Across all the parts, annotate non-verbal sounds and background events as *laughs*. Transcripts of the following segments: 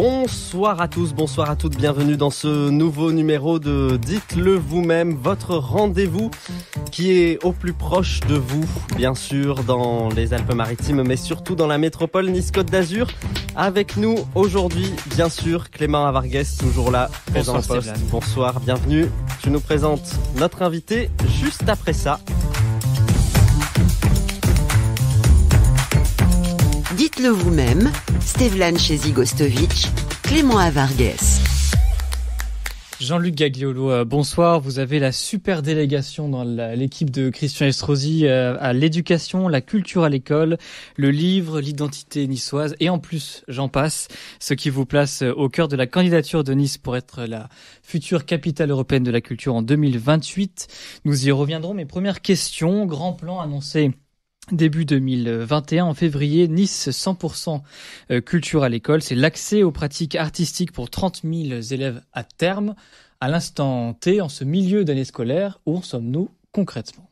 Bonsoir à tous, bonsoir à toutes, bienvenue dans ce nouveau numéro de Dites-le vous-même, votre rendez-vous qui est au plus proche de vous, bien sûr, dans les Alpes-Maritimes, mais surtout dans la métropole Nice-Côte d'Azur. Avec nous aujourd'hui, bien sûr, Clément Avargues, toujours là, présent bonsoir, poste. Bonsoir, bienvenue. Je nous présente notre invité juste après ça. Dites-le vous-même, Stevlan Chezigostovic Clément Avargues. Jean-Luc Gagliolo, euh, bonsoir. Vous avez la super délégation dans l'équipe de Christian Estrosi euh, à l'éducation, la culture à l'école, le livre, l'identité niçoise et en plus, j'en passe, ce qui vous place euh, au cœur de la candidature de Nice pour être la future capitale européenne de la culture en 2028. Nous y reviendrons. Mes premières questions, grand plan annoncé Début 2021, en février, Nice 100% euh, culture à l'école, c'est l'accès aux pratiques artistiques pour 30 000 élèves à terme. À l'instant T, en ce milieu d'année scolaire, où en sommes-nous concrètement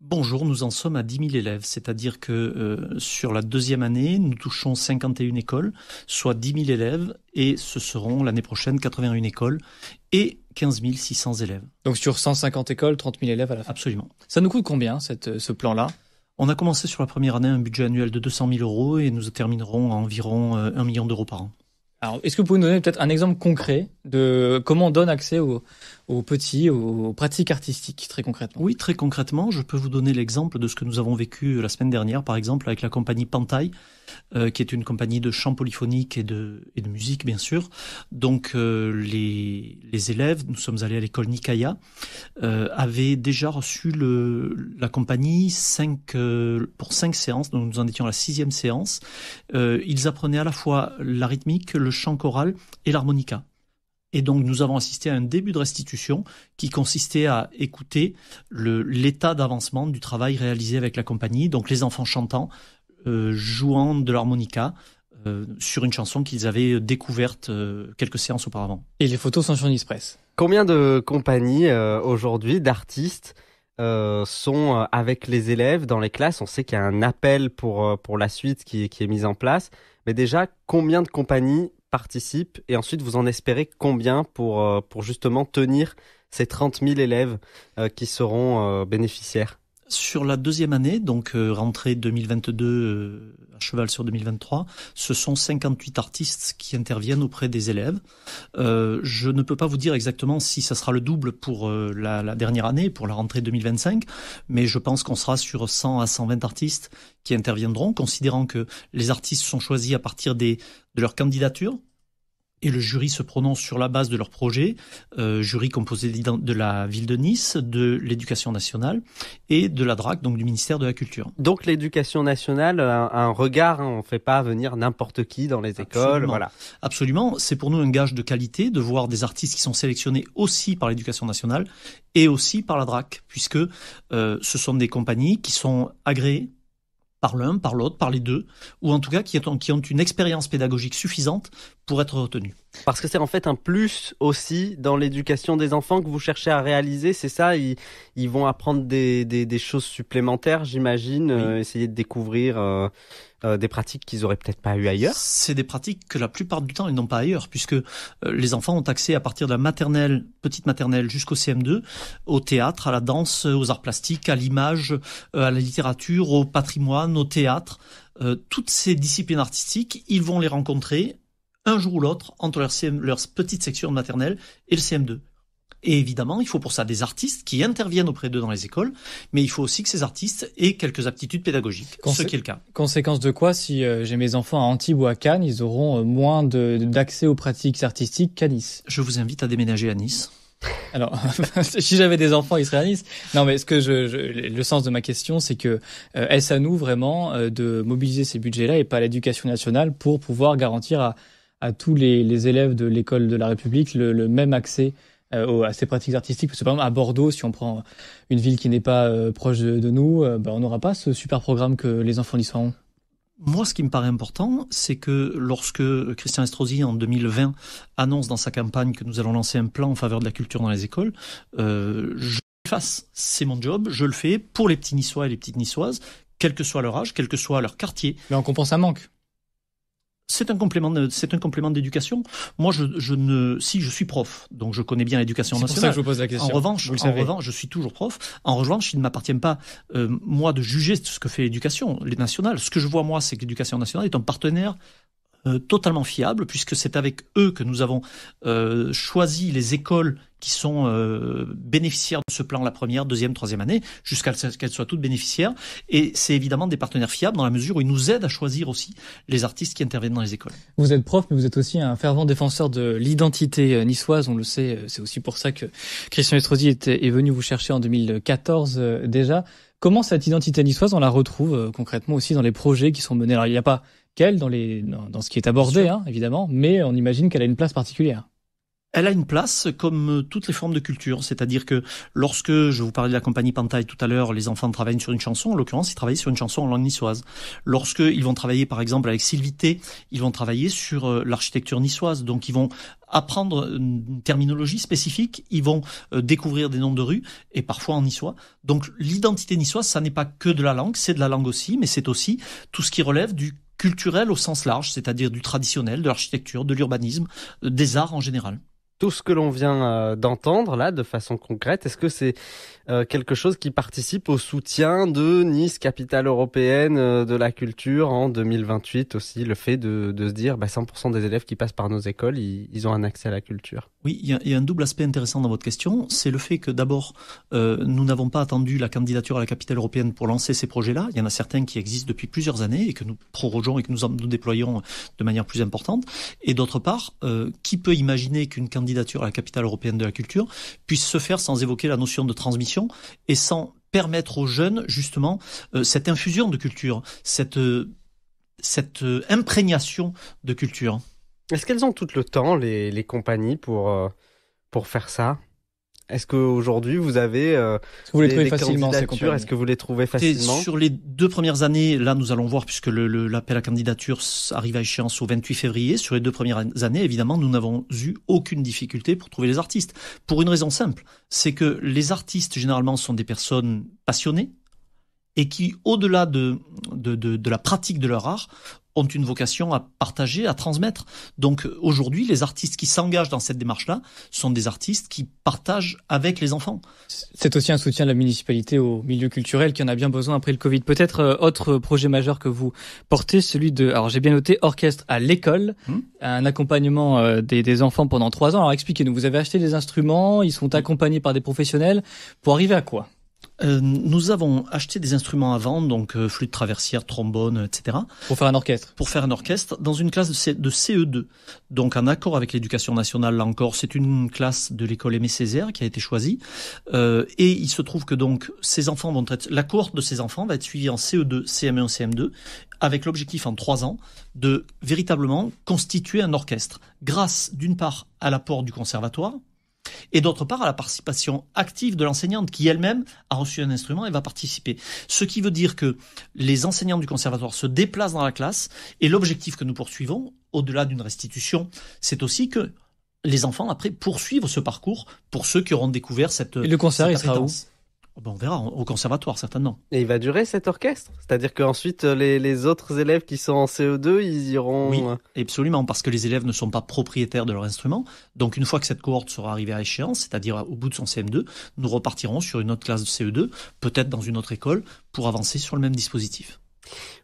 Bonjour, nous en sommes à 10 000 élèves, c'est-à-dire que euh, sur la deuxième année, nous touchons 51 écoles, soit 10 000 élèves, et ce seront l'année prochaine 81 écoles et 15 600 élèves. Donc sur 150 écoles, 30 000 élèves à la fin. Absolument. Ça nous coûte combien euh, ce plan-là on a commencé sur la première année un budget annuel de 200 000 euros et nous terminerons à environ 1 euh, million d'euros par an. Alors, est-ce que vous pouvez nous donner peut-être un exemple concret de comment on donne accès aux, aux petits, aux pratiques artistiques, très concrètement Oui, très concrètement, je peux vous donner l'exemple de ce que nous avons vécu euh, la semaine dernière, par exemple avec la compagnie Pantai, euh, qui est une compagnie de chant polyphonique et de, de musique, bien sûr. Donc euh, les, élèves, nous sommes allés à l'école Nikaya, avaient déjà reçu la compagnie pour cinq séances, donc nous en étions à la sixième séance. ils apprenaient à la fois la rythmique, le chant choral et l'harmonica. Et donc nous avons assisté à un début de restitution qui consistait à écouter l'état d'avancement du travail réalisé avec la compagnie, donc les enfants chantant, euh, jouant de l'harmonica. Euh, sur une chanson qu'ils avaient euh, découverte quelques séances auparavant. Et les photos sont sur Express. Combien de compagnies aujourd'hui, d'artistes, sont avec les élèves dans les classes. On sait qu'il y a un appel pour, pour la suite qui, qui est mis en place. Mais déjà, combien de compagnies participe et ensuite vous en espérez combien pour, euh, pour justement tenir ces 30 000 élèves euh, qui seront euh, bénéficiaires sur la deuxième année, donc euh, rentrée 2022 euh, à cheval sur 2023, ce sont 58 artistes qui interviennent auprès des élèves. Euh, je ne peux pas vous dire exactement si ça sera le double pour la, dernière année, pour la rentrée 2025, mais je pense qu'on sera sur 100 à 120 artistes qui interviendront, considérant que les artistes sont choisis à partir des, de leur candidature, et le jury se prononce sur la base de leur projet, euh, jury composé de la ville de Nice, de l'éducation nationale et de la DRAC, donc du ministère de la Culture. Donc l'éducation nationale a un regard, hein, on ne fait pas venir n'importe qui dans les écoles, Absolument. voilà. Absolument, c'est pour nous un gage de qualité de voir des artistes qui sont sélectionnés aussi par l'éducation nationale et aussi par la DRAC, puisque euh, ce sont des compagnies qui sont agréées par l'un, par l'autre, par les deux, ou en tout cas qui ont, une expérience pédagogique suffisante pour être retenus. Parce que c'est en fait un plus aussi dans l'éducation des enfants que vous cherchez à réaliser, c'est ça ils, vont apprendre des, choses supplémentaires, j'imagine, euh, essayer de découvrir... Euh, euh, des pratiques qu'ils auraient peut-être pas eu ailleurs C'est des pratiques que la plupart du temps ils n'ont pas ailleurs, puisque euh, les enfants ont accès à partir de la maternelle, petite maternelle jusqu'au CM2, au théâtre, à la danse, euh, aux arts plastiques, à l'image, à la littérature, au patrimoine, au théâtre. toutes ces disciplines artistiques, ils vont les rencontrer un jour ou l'autre entre leur, leur petite section de maternelle et le CM2. Et évidemment, il faut pour ça des artistes qui interviennent auprès d'eux dans les écoles, mais il faut aussi que ces artistes aient quelques aptitudes pédagogiques, ce qui est le cas. Conséquence de quoi, si euh, j'ai mes enfants à Antibes ou à Cannes, ils auront euh, moins d'accès aux pratiques artistiques qu'à Nice Je vous invite à déménager à Nice. Alors, *laughs* si j'avais des enfants, ils seraient à Nice. Non, mais ce que je, le sens de ma question, c'est que euh, est-ce à nous vraiment de mobiliser ces budgets-là et pas l'éducation nationale pour pouvoir garantir à, tous les, élèves de l'école de la République le même accès euh, à ces pratiques artistiques. Parce que par exemple, à Bordeaux, si on prend une ville qui n'est pas euh, proche de, nous, euh, ben, on n'aura pas ce super programme que les enfants d'Issoir ont. Moi, ce qui me paraît important, c'est que lorsque Christian Estrosi, en 2020, annonce dans sa campagne que nous allons lancer un plan en faveur de la culture dans les écoles, je le fasse. C'est mon job, je le fais pour les petits niçois et les petites niçoises, quel que soit leur âge, quel que soit leur quartier. Mais on compense un manque c'est un complément, c'est un complément d'éducation. Moi, je, ne, si je suis prof, donc je connais bien l'éducation nationale. C'est pour ça que je vous pose la question. En revanche, je suis toujours prof. En revanche, il ne m'appartient pas euh, moi de juger ce que fait l'éducation nationale. Ce que je vois moi, c'est que l'éducation nationale est un partenaire euh, totalement fiable, puisque c'est avec eux que nous avons euh, choisi les écoles qui sont euh, bénéficiaires de ce plan la première, deuxième, troisième année, jusqu'à ce qu'elles soient toutes bénéficiaires. Et c'est évidemment des partenaires fiables dans la mesure où ils nous aident à choisir aussi les artistes qui interviennent dans les écoles. Vous êtes prof, mais vous êtes aussi un fervent défenseur de l'identité niçoise. On le sait, c'est aussi pour ça que Christian Estrosi était, est venu vous chercher en 2014 déjà. Comment cette identité niçoise, on la retrouve concrètement aussi dans les projets qui sont menés Alors, il n'y a pas qu'elle dans, les, dans ce qui est abordé, hein, évidemment, mais on imagine qu'elle a une place particulière. Elle a une place comme euh, toutes les formes de culture, c'est-à-dire que lorsque je vous parlais de la compagnie et tout à l'heure, les enfants travaillent sur une chanson, en l'occurrence ils travaillent sur une chanson en langue niçoise. Lorsque ils vont travailler par exemple avec Sylvité, ils vont travailler sur euh, l'architecture niçoise, donc ils vont apprendre euh, une terminologie spécifique, ils vont découvrir des noms de rues et parfois en niçois. Donc l'identité niçoise, ça n'est pas que de la langue, c'est de la langue aussi, mais c'est aussi tout ce qui relève du culturel au sens large, c'est-à-dire du traditionnel, de l'architecture, de l'urbanisme, euh, des arts en général tout ce que l'on vient euh, d'entendre là de façon concrète, est-ce que c'est euh, quelque chose qui participe au soutien de Nice, capitale européenne euh, de la culture en 2028 aussi, le fait de, se dire 100% bah, des élèves qui passent par nos écoles, ils, ont un accès à la culture Oui, il y, a un double aspect intéressant dans votre question, c'est le fait que d'abord, nous n'avons pas attendu la candidature à la capitale européenne pour lancer ces projets-là, il y en a certains qui existent depuis plusieurs années et que nous prorogeons et que nous, nous déployons de manière plus importante, et d'autre part, qui peut imaginer qu'une candidature à la capitale européenne de la culture puisse se faire sans évoquer la notion de transmission et sans permettre aux jeunes justement euh, cette infusion de culture, cette, euh, euh, imprégnation de culture. Est-ce qu'elles ont tout le temps, les, les compagnies, pour, pour faire ça est-ce qu'aujourd'hui vous avez euh, vous les, facilement Est-ce que vous les trouvez facilement Sur les deux premières années, là nous allons voir puisque l'appel à candidature arrive à échéance au 28 février. Sur les deux premières années, évidemment, nous n'avons eu aucune difficulté pour trouver les artistes. Pour une raison simple, c'est que les artistes généralement sont des personnes passionnées et qui, au-delà de, la pratique de leur art, ont une vocation à partager, à transmettre. Donc aujourd'hui, les artistes qui s'engagent dans cette démarche-là sont des artistes qui partagent avec les enfants. C'est aussi un soutien de la municipalité au milieu culturel qui en a bien besoin après le Covid. Peut-être euh, autre projet majeur que vous portez, celui de, alors j'ai bien noté, orchestre à l'école, hum. un accompagnement euh, des, des, enfants pendant trois ans. Alors expliquez-nous, vous avez acheté des instruments, ils sont accompagnés par des professionnels, pour arriver à quoi euh, nous avons acheté des instruments à vendre, donc euh, flûte traversière, trombone, etc. Pour faire un orchestre. Pour faire un orchestre dans une classe de, CE2. E donc en accord avec l'éducation nationale, là encore, c'est une classe de l'école Aimé Césaire qui a été choisie. Euh, et il se trouve que donc ces enfants vont être, la cohorte de ces enfants va être suivie en CE2, CM1, CM2, avec l'objectif en trois ans de véritablement constituer un orchestre grâce d'une part à l'apport du conservatoire et d'autre part à la participation active de l'enseignante qui elle-même a reçu un instrument et va participer. Ce qui veut dire que les enseignants du conservatoire se déplacent dans la classe et l'objectif que nous poursuivons, au-delà d'une restitution, c'est aussi que les enfants après poursuivent ce parcours pour ceux qui auront découvert cette. Et le concert, il sera où ah ben, on verra, au conservatoire certainement. Et il va durer cet orchestre C'est-à-dire qu'ensuite euh, les, les, autres élèves qui sont en CE2, ils iront... Oui, euh, absolument, parce que les élèves ne sont pas propriétaires de leur instrument. Donc une fois que cette cohorte sera arrivée à échéance, c'est-à-dire au bout de son CM2, nous repartirons sur une autre classe de CE2, peut-être dans une autre école, pour avancer sur le même dispositif.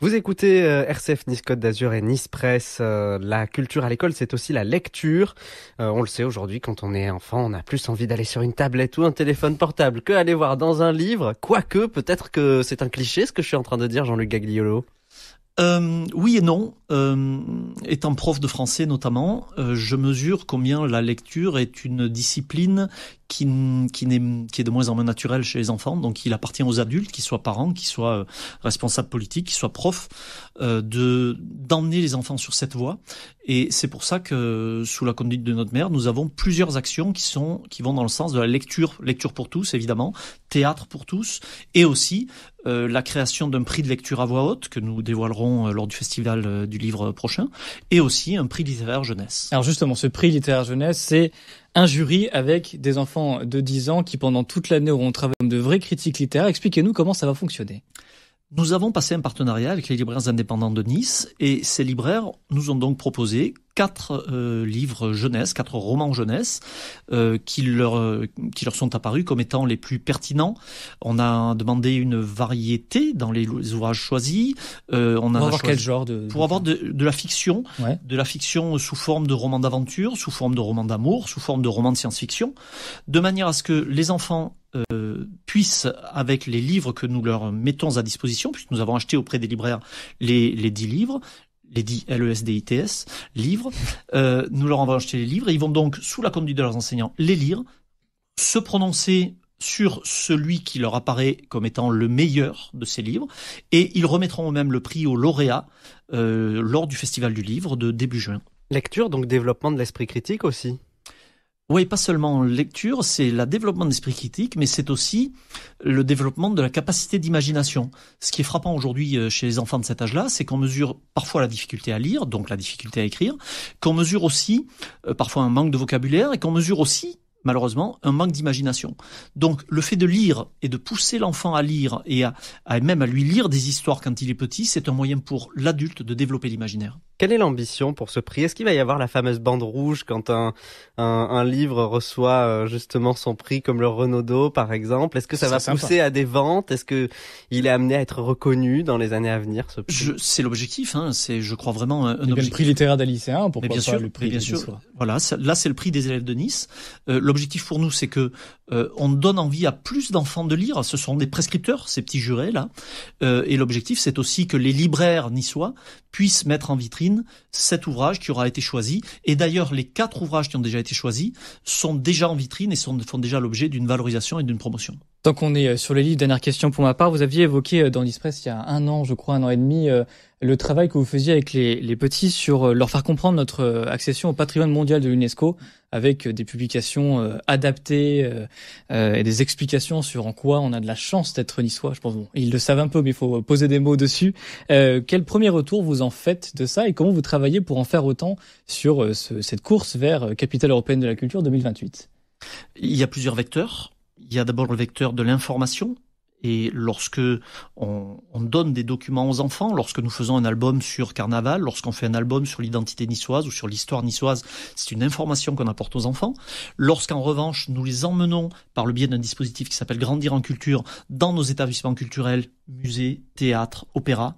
Vous écoutez euh, RCF Nice Côte d'Azur et Nice Presse. Euh, la culture à l'école, c'est aussi la lecture. Euh, on le sait aujourd'hui, quand on est enfant, on a plus envie d'aller sur une tablette ou un téléphone portable que d'aller voir dans un livre. Quoique, peut-être que c'est un cliché ce que je suis en train de dire, Jean-Luc Gagliolo. Euh, oui et non. Euh, étant prof de français notamment, euh, je mesure combien la lecture est une discipline qui, qui, est, qui est de moins en moins naturelle chez les enfants. Donc il appartient aux adultes, qu'ils soient parents, qu'ils soient responsables politiques, qu'ils soient profs, de d'emmener les enfants sur cette voie. Et c'est pour ça que sous la conduite de notre mère, nous avons plusieurs actions qui sont qui vont dans le sens de la lecture, lecture pour tous évidemment, théâtre pour tous, et aussi euh, la création d'un prix de lecture à voix haute que nous dévoilerons euh, lors du festival euh, du livre prochain, et aussi un prix littéraire jeunesse. Alors justement, ce prix littéraire jeunesse, c'est un jury avec des enfants de 10 ans qui pendant toute l'année auront travaillé comme de vrais critiques littéraires. Expliquez-nous comment ça va fonctionner. Nous avons passé un partenariat avec les libraires indépendants de Nice et ces libraires nous ont donc proposé quatre euh, livres jeunesse, quatre romans jeunesse euh, qui leur euh, qui leur sont apparus comme étant les plus pertinents. On a demandé une variété dans les ouvrages choisis. on pour avoir quel genre de pour avoir de, la fiction, de la fiction sous forme de romans d'aventure, sous forme de romans d'amour, sous forme de romans de science-fiction, de manière à ce que les enfants puissent, avec les livres que nous leur mettons à disposition, puisque nous avons acheté auprès des libraires les, les livres, les e t LESDITS, livres. Euh, nous leur envoyons acheter les livres et ils vont donc, sous la conduite de leurs enseignants, les lire, se prononcer sur celui qui leur apparaît comme étant le meilleur de ces livres, et ils remettront eux-mêmes le prix au lauréat euh, lors du Festival du Livre de début juin. Lecture, donc développement de l'esprit critique aussi oui, pas seulement lecture, c'est le développement d'esprit critique, mais c'est aussi le développement de la capacité d'imagination. Ce qui est frappant aujourd'hui euh, chez les enfants de cet âge-là, c'est qu'on mesure parfois la difficulté à lire, donc la difficulté à écrire, qu'on mesure aussi euh, parfois un manque de vocabulaire et qu'on mesure aussi malheureusement, un manque d'imagination. Donc le fait de lire et de pousser l'enfant à lire et à, même à lui lire des histoires quand il est petit, c'est un moyen pour l'adulte de développer l'imaginaire. Quelle est l'ambition pour ce prix Est-ce qu'il va y avoir la fameuse bande rouge quand un, livre reçoit euh, justement son prix comme le Renaudot par exemple Est-ce que ça va pousser à des ventes Est-ce que il est amené à être reconnu dans les années à venir C'est l'objectif, hein. c'est je crois vraiment un, Le prix littéraire des pour sûr, le prix bien sûr. Voilà, là c'est le prix des élèves de Nice. Euh, l'objectif pour nous, c'est que euh, on donne envie à plus d'enfants de lire. Ce sont des prescripteurs, ces petits jurés là. Euh, et l'objectif, c'est aussi que les libraires niçois puissent mettre en vitrine cet ouvrage qui aura été choisi. Et d'ailleurs, les quatre ouvrages qui ont déjà été choisis sont déjà en vitrine et sont, font déjà l'objet d'une valorisation et d'une promotion. Tant qu'on est euh, sur les livres, dernière question pour ma part. Vous aviez évoqué euh, dans l'Express il y a un an, je crois, un an et demi, euh, le travail que vous faisiez avec les, petits sur leur faire comprendre notre accession au patrimoine mondial de l'UNESCO avec des publications adaptées et des explications sur en quoi on a de la chance d'être niçois. Je pense bon, ils le savent un peu, mais il faut poser des mots dessus. quel premier retour vous en faites de ça et comment vous travaillez pour en faire autant sur cette course vers capitale européenne de la culture 2028 Il y a plusieurs vecteurs il y a d'abord le vecteur de l'information. Et lorsque on, on, donne des documents aux enfants, lorsque nous faisons un album sur Carnaval, lorsqu'on fait un album sur l'identité niçoise ou sur l'histoire niçoise, c'est une information qu'on apporte aux enfants. Lorsqu'en revanche, nous les emmenons par le biais d'un dispositif qui s'appelle Grandir en culture dans nos établissements culturels, musées, théâtres, opéras,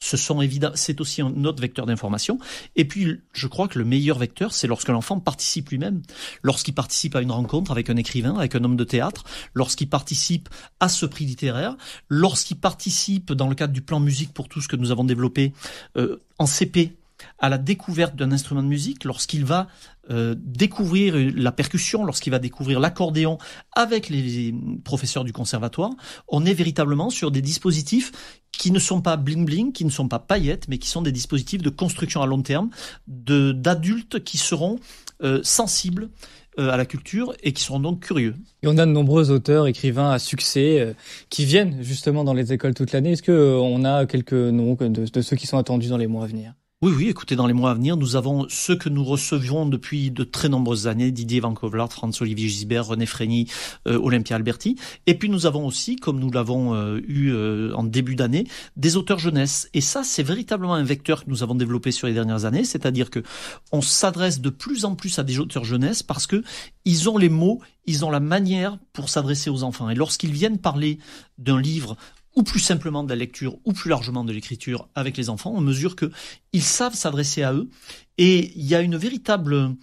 ce sont évidemment, c'est aussi un autre vecteur d'information. Et puis, je crois que le meilleur vecteur, c'est lorsque l'enfant participe lui-même, lorsqu'il participe à une rencontre avec un écrivain, avec un homme de théâtre, lorsqu'il participe à ce prix littéraire, lorsqu'il participe dans le cadre du plan musique pour tous que nous avons développé euh, en CP à la découverte d'un instrument de musique, lorsqu'il va euh, découvrir la percussion, lorsqu'il va découvrir l'accordéon avec les professeurs du conservatoire, on est véritablement sur des dispositifs qui ne sont pas bling bling, qui ne sont pas paillettes, mais qui sont des dispositifs de construction à long terme, d'adultes qui seront euh, sensibles euh, à la culture et qui seront donc curieux. Et on a de nombreux auteurs, écrivains à succès qui viennent justement dans les écoles toute l'année. Est-ce qu'on a quelques noms de, ceux qui sont attendus dans les mois à venir oui, oui, écoutez, dans les mois à venir, nous avons ceux que nous recevions depuis de très nombreuses années, Didier Van Kovlard, François-Olivier Gisbert, René Frény, euh, Olympia Alberti. Et puis nous avons aussi, comme nous l'avons euh, eu euh, en début d'année, des auteurs jeunesse. Et ça, c'est véritablement un vecteur que nous avons développé sur les dernières années, c'est-à-dire que on s'adresse de plus en plus à des auteurs jeunesse parce que ils ont les mots, ils ont la manière pour s'adresser aux enfants. Et lorsqu'ils viennent parler d'un livre ou plus simplement de la lecture, ou plus largement de l'écriture avec les enfants, en mesure que ils savent s'adresser à eux, et il y a une véritable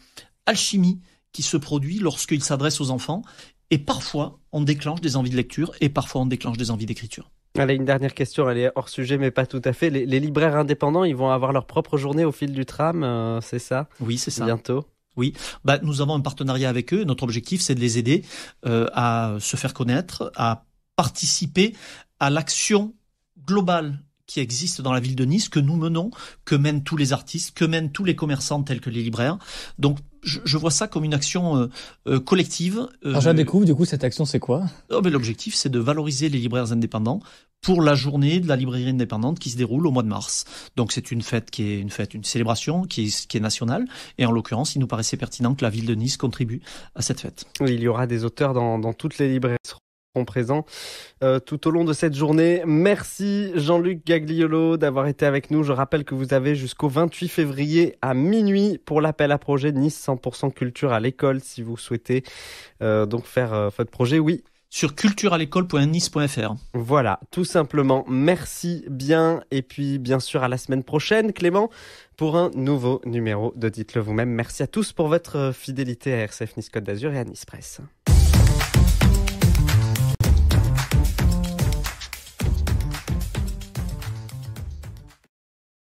alchimie qui se produit lorsqu'ils s'adressent aux enfants, et parfois on déclenche des envies de lecture, et parfois on déclenche des envies d'écriture. Allez, une dernière question, elle est hors sujet, mais pas tout à fait. Les, libraires indépendants, ils vont avoir leur propre journée au fil du tram, euh, c'est ça Oui, c'est ça. Bientôt. Oui, bah, nous avons un partenariat avec eux. Notre objectif, c'est de les aider euh, à se faire connaître, à participer à l'action globale qui existe dans la ville de Nice, que nous menons, que mènent tous les artistes, que mènent tous les commerçants tels que les libraires. Donc je, vois ça comme une action euh, euh, collective. Euh, je découvre, du coup, cette action, c'est quoi mais oh, ben, L'objectif, c'est de valoriser les libraires indépendants pour la journée de la librairie indépendante qui se déroule au mois de mars. Donc c'est une fête qui est une fête, une célébration qui est, nationale. Et en l'occurrence, il nous paraissait pertinent que la ville de Nice contribue à cette fête. il y aura des auteurs dans, dans toutes les librairies présents euh, tout au long de cette journée. Merci Jean-Luc Gagliolo d'avoir été avec nous. Je rappelle que vous avez jusqu'au 28 février à minuit pour l'appel à projet Nice 100% culture à l'école si vous souhaitez euh, donc faire euh, votre projet. Oui, sur culturealécole.nice.fr. Voilà, tout simplement. Merci bien. Et puis, bien sûr, à la semaine prochaine, Clément, pour un nouveau numéro de Dites-le vous-même. Merci à tous pour votre fidélité à RCF Nice Côte d'Azur et à Nice Presse.